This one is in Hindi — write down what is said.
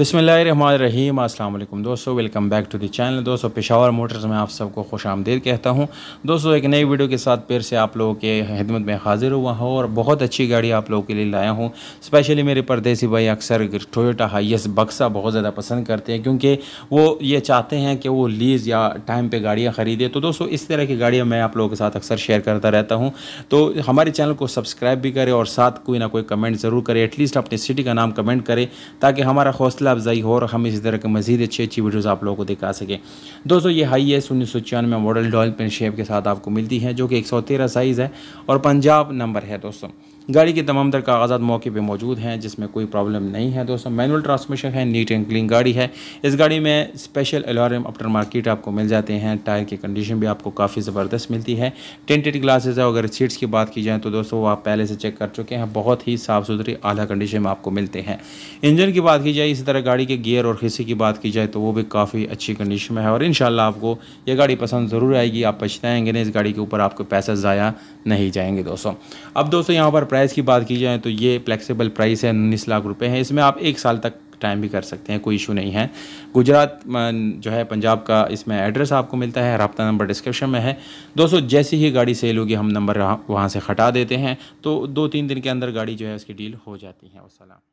अस्सलाम वालेकुम दोस्तों welcome back to the channel दोस्तों पेशावर मोटर्स में आप सबको खुश आमदेद कहता हूं दोस्तों एक नई वीडियो के साथ फिर से आप लोगों के खिदमत में हाजिर हुआ हूं और बहुत अच्छी गाड़ी आप लोगों के लिए लाया हूं स्पेशली मेरे परदेसी भाई अक्सर टोयोटा हाइस बक्सा बहुत ज़्यादा पसंद करते हैं क्योंकि वो ये चाहते हैं कि वो लीज़ या टाइम पर गाड़ियाँ ख़रीदे तो दोस्तों इस तरह की गाड़ियाँ मैं आप लोगों के साथ अक्सर शेयर करता रहता हूँ तो हमारे चैनल को सब्सक्राइब भी करें और साथ कोई ना कोई कमेंट ज़रूर करें एटलीस्ट अपनी सिटी का नाम कमेंट करें ताकि हमारा हौसला हौसला अफजाई हो और हम इसी तरह के मज़ीद अच्छी अच्छी वीडियोज़ आप लोगों को दिखा सकें दोस्तों ये हाई एस उन्नीस सौ छियानवे मॉडल डॉल पेन शेप के साथ आपको मिलती है जो कि एक सौ तेरह साइज़ है और पंजाब नंबर है दोस्तों गाड़ी के तमाम तर कागजात मौके पर मौजूद हैं जिसमें कोई प्रॉब्लम नहीं है दोस्तों मैनुअल ट्रांसमिशन है नीट एंड क्लीन गाड़ी है इस गाड़ी में स्पेशल अलार्म अपटर मार्केट आपको मिल जाते हैं टायर की कंडीशन भी आपको काफ़ी ज़बरदस्त मिलती है टेंटेड ग्लासेज है अगर सीट्स की बात की जाए तो दोस्तों वो आप पहले से चेक कर चुके हैं बहुत ही साफ़ सुथरी आधा कंडीशन में आपको मिलते हैं इंजन की बात की जाए इसी तरह गाड़ी के गियर और हिस्से की बात की जाए तो वो भी काफ़ी अच्छी कंडीशन में है और इन आपको ये गाड़ी पसंद ज़रूर आएगी आप पछताएंगे नहीं इस गाड़ी के ऊपर आपको पैसा ज़ाया नहीं जाएंगे दोस्तों अब दोस्तों यहाँ पर प्राइस की बात की जाए तो ये फ्लैक्सीबल प्राइस है उन्नीस लाख रुपये है इसमें आप एक साल तक टाइम भी कर सकते हैं कोई इशू नहीं है गुजरात जो है पंजाब का इसमें एड्रेस आपको मिलता है रबता नंबर डिस्क्रिप्शन में है दोस्तों जैसी ही गाड़ी सेल होगी हम नंबर वहाँ से हटा देते हैं तो दो तीन दिन के अंदर गाड़ी जो है उसकी डील हो जाती है वसलम